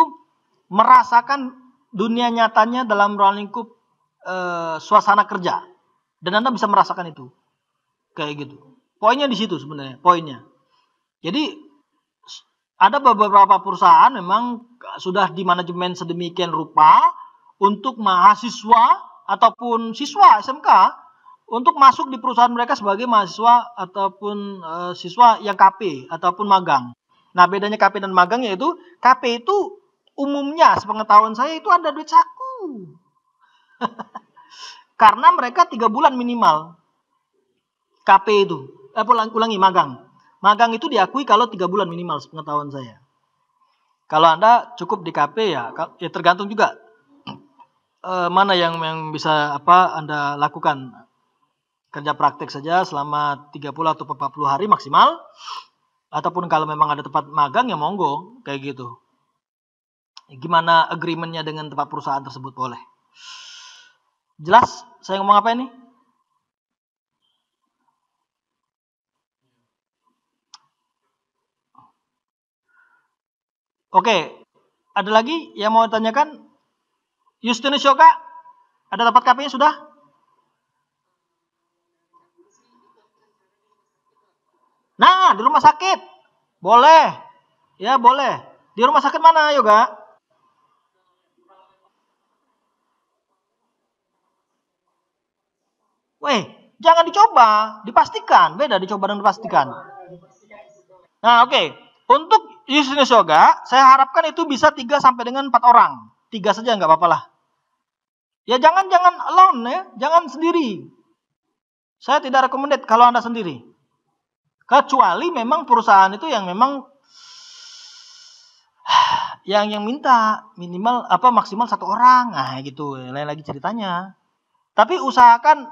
Speaker 1: merasakan dunia nyatanya dalam ruang lingkup uh, suasana kerja dan anda bisa merasakan itu kayak gitu Poinnya di situ sebenarnya, poinnya. Jadi ada beberapa perusahaan memang sudah di manajemen sedemikian rupa untuk mahasiswa ataupun siswa SMK untuk masuk di perusahaan mereka sebagai mahasiswa ataupun e, siswa yang KP ataupun magang. Nah, bedanya KP dan magang yaitu KP itu umumnya sepengetahuan saya itu ada duit saku. Karena mereka tiga bulan minimal KP itu eh, pulang, ulangi magang. Magang itu diakui kalau tiga bulan minimal sepengetahuan saya. Kalau Anda cukup di KP ya, ya tergantung juga eh, mana yang, yang bisa apa Anda lakukan. Kerja praktek saja selama 30 atau 40 hari maksimal. Ataupun kalau memang ada tempat magang ya monggo, kayak gitu. Gimana agreementnya dengan tempat perusahaan tersebut boleh. Jelas saya ngomong apa ini? Oke, ada lagi yang mau tanyakan? Justinus Yoka, ada tempat KPI sudah? Nah, di rumah sakit. Boleh. Ya, boleh. Di rumah sakit mana, Yoga? Weh, jangan dicoba, dipastikan. Beda dicoba dan dipastikan. Nah, oke. Okay. Untuk Yusinus Yoga, saya harapkan itu bisa 3 sampai dengan 4 orang. 3 saja nggak apa-apa lah. Ya jangan-jangan alone ya, jangan sendiri. Saya tidak rekomendasi kalau Anda sendiri. Kecuali memang perusahaan itu yang memang yang yang minta minimal apa maksimal satu orang nah gitu lain lagi ceritanya tapi usahakan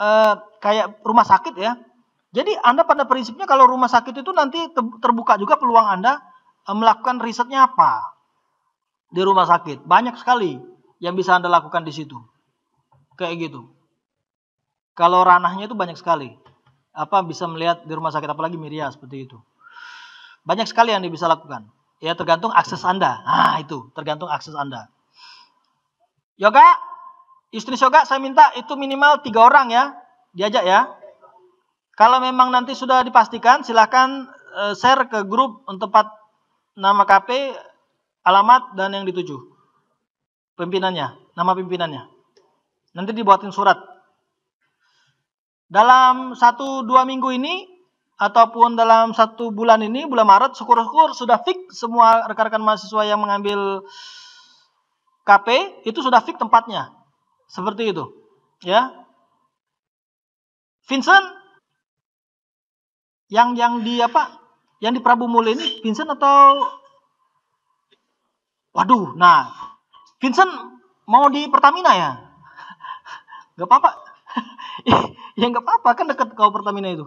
Speaker 1: eh, kayak rumah sakit ya jadi Anda pada prinsipnya kalau rumah sakit itu nanti terbuka juga peluang Anda eh, melakukan risetnya apa di rumah sakit. Banyak sekali yang bisa Anda lakukan di situ. Kayak gitu. Kalau ranahnya itu banyak sekali. Apa bisa melihat di rumah sakit apalagi Miria seperti itu. Banyak sekali yang bisa lakukan. Ya tergantung akses Anda. Nah itu tergantung akses Anda. Yoga, istri Yoga saya minta itu minimal tiga orang ya. Diajak ya. Kalau memang nanti sudah dipastikan, silahkan eh, share ke grup tempat nama KP, alamat, dan yang dituju. Pimpinannya, nama pimpinannya. Nanti dibuatin surat. Dalam satu dua minggu ini, ataupun dalam satu bulan ini, bulan Maret, syukur-syukur sudah fix semua rekan-rekan mahasiswa yang mengambil KP, itu sudah fix tempatnya. Seperti itu. Ya. Vincent, yang yang di apa? Yang di Prabu Mulia ini Vincent atau Waduh, nah Vincent mau di Pertamina ya? Gak apa-apa. ya gak apa-apa kan deket kau Pertamina itu.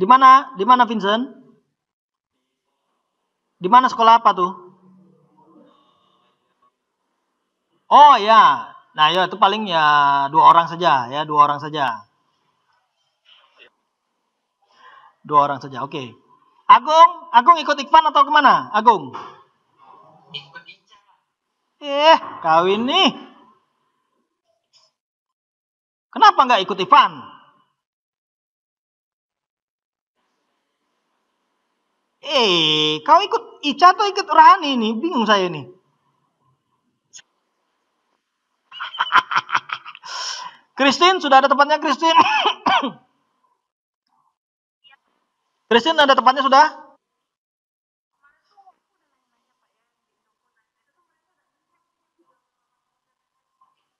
Speaker 1: Di mana? Di mana Vincent? Di mana sekolah apa tuh? Oh ya, Nah, ya itu paling ya dua orang saja, ya dua orang saja. Dua orang saja, oke. Okay. Agung, Agung ikut Iqbal atau kemana? Agung. Eh, kawin nih Kenapa nggak ikut Ivan? Eh, kau ikut Ica atau ikut Rani nih? Bingung saya nih. Christine, sudah ada tempatnya Christine? Christine ada tempatnya sudah?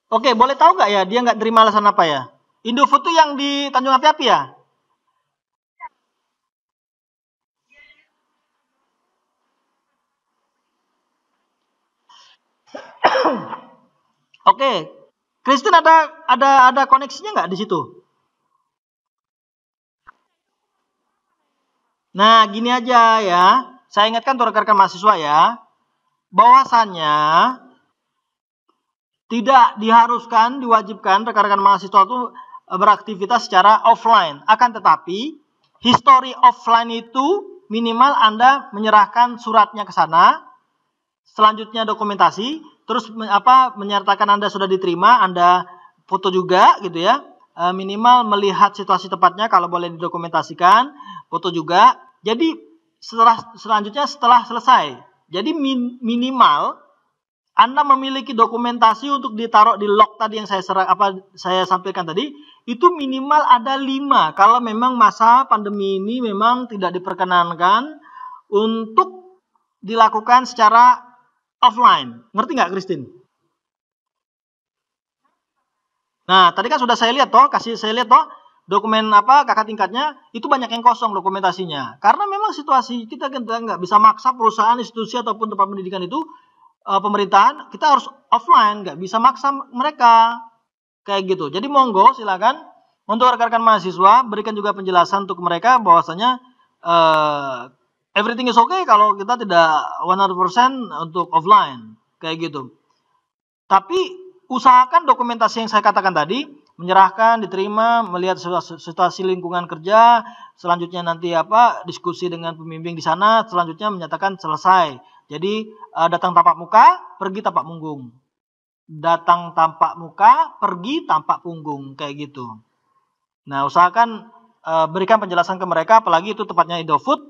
Speaker 1: Oke, boleh tahu nggak ya dia nggak terima alasan apa ya? Indofood tuh yang di Tanjung Api-Api ya? Oke, okay. Kristen ada ada ada koneksinya nggak di situ? Nah, gini aja ya. Saya ingatkan untuk rekan-rekan mahasiswa ya, bahwasannya tidak diharuskan, diwajibkan rekan-rekan mahasiswa itu beraktivitas secara offline. Akan tetapi, history offline itu minimal Anda menyerahkan suratnya ke sana, selanjutnya dokumentasi, terus apa menyertakan Anda sudah diterima, Anda foto juga gitu ya. E, minimal melihat situasi tepatnya kalau boleh didokumentasikan, foto juga. Jadi setelah selanjutnya setelah selesai. Jadi min, minimal anda memiliki dokumentasi untuk ditaruh di log tadi yang saya serah, apa saya sampaikan tadi itu minimal ada lima kalau memang masa pandemi ini memang tidak diperkenankan untuk dilakukan secara offline. Ngerti nggak, Christine? Nah, tadi kan sudah saya lihat toh, kasih saya lihat toh dokumen apa kakak tingkatnya itu banyak yang kosong dokumentasinya karena memang situasi kita kan nggak bisa maksa perusahaan institusi ataupun tempat pendidikan itu eh, pemerintahan kita harus offline nggak bisa maksa mereka kayak gitu jadi monggo silakan untuk rekan-rekan mahasiswa berikan juga penjelasan untuk mereka bahwasanya eh, everything is okay kalau kita tidak 100% untuk offline kayak gitu. Tapi usahakan dokumentasi yang saya katakan tadi menyerahkan, diterima, melihat situasi lingkungan kerja, selanjutnya nanti apa diskusi dengan pembimbing di sana, selanjutnya menyatakan selesai. Jadi eh, datang tampak muka, pergi tampak punggung. Datang tampak muka, pergi tampak punggung kayak gitu. Nah, usahakan eh, berikan penjelasan ke mereka apalagi itu tepatnya Indofood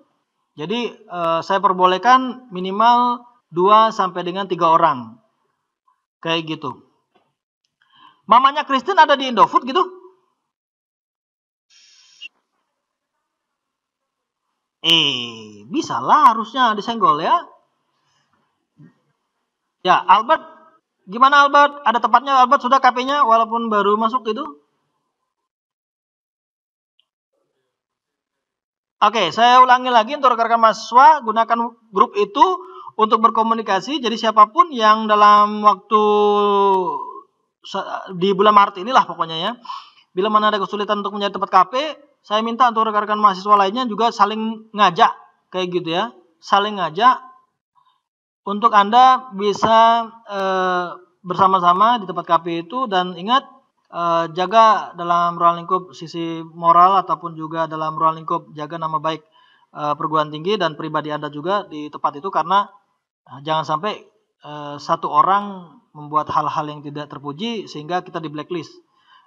Speaker 1: jadi eh, saya perbolehkan minimal 2 sampai dengan 3 orang. Kayak gitu. Mamanya Kristen ada di Indofood gitu? Eh, bisa lah harusnya disenggol ya. Ya, Albert. Gimana Albert? Ada tempatnya Albert sudah kp walaupun baru masuk itu? Oke, saya ulangi lagi untuk rekan-rekan mahasiswa, gunakan grup itu untuk berkomunikasi. Jadi siapapun yang dalam waktu di bulan Maret inilah pokoknya ya. Bila mana ada kesulitan untuk mencari tempat KP, saya minta untuk rekan-rekan mahasiswa lainnya juga saling ngajak kayak gitu ya. Saling ngajak untuk Anda bisa e, bersama-sama di tempat KP itu dan ingat Eh, jaga dalam ruang lingkup sisi moral ataupun juga dalam ruang lingkup jaga nama baik uh, perguruan tinggi dan pribadi Anda juga di tempat itu karena eh, jangan sampai uh, satu orang membuat hal-hal yang tidak terpuji sehingga kita di blacklist.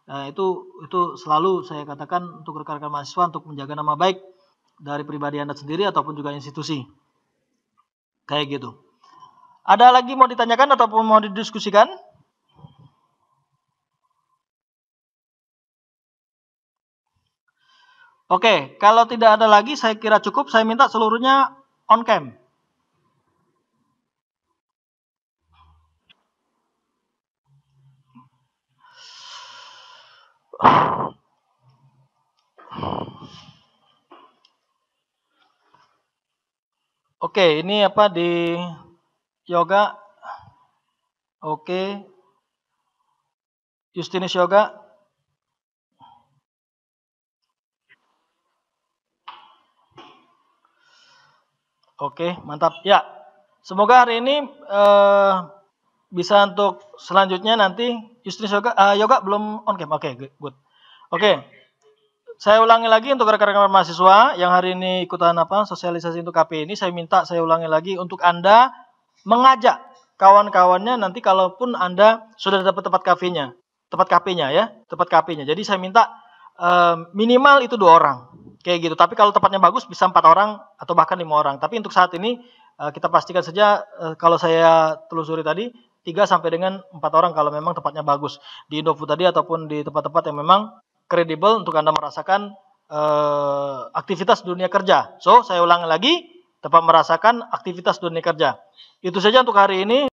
Speaker 1: Nah, itu itu selalu saya katakan untuk rekan-rekan mahasiswa untuk menjaga nama baik dari pribadi Anda sendiri ataupun juga institusi. Kayak gitu. Ada lagi mau ditanyakan ataupun mau didiskusikan? Oke, kalau tidak ada lagi saya kira cukup. Saya minta seluruhnya on cam. Oke, ini apa di yoga? Oke. Justinus yoga. Oke, mantap. Ya, semoga hari ini uh, bisa untuk selanjutnya nanti Yusri Yoga, uh, eh, Yoga belum on cam. Oke, okay, good. Oke, okay. saya ulangi lagi untuk rekan-rekan mahasiswa yang hari ini ikutan apa sosialisasi untuk KP ini. Saya minta saya ulangi lagi untuk anda mengajak kawan-kawannya nanti kalaupun anda sudah dapat tempat kafenya, tempat kafenya ya, tempat kafenya Jadi saya minta uh, minimal itu dua orang kayak gitu. Tapi kalau tempatnya bagus bisa empat orang atau bahkan lima orang. Tapi untuk saat ini eh, kita pastikan saja eh, kalau saya telusuri tadi tiga sampai dengan empat orang kalau memang tempatnya bagus di Indofood tadi ataupun di tempat-tempat yang memang kredibel untuk Anda merasakan uh, aktivitas dunia kerja. So, saya ulangi lagi, tempat merasakan aktivitas dunia kerja. Itu saja untuk hari ini.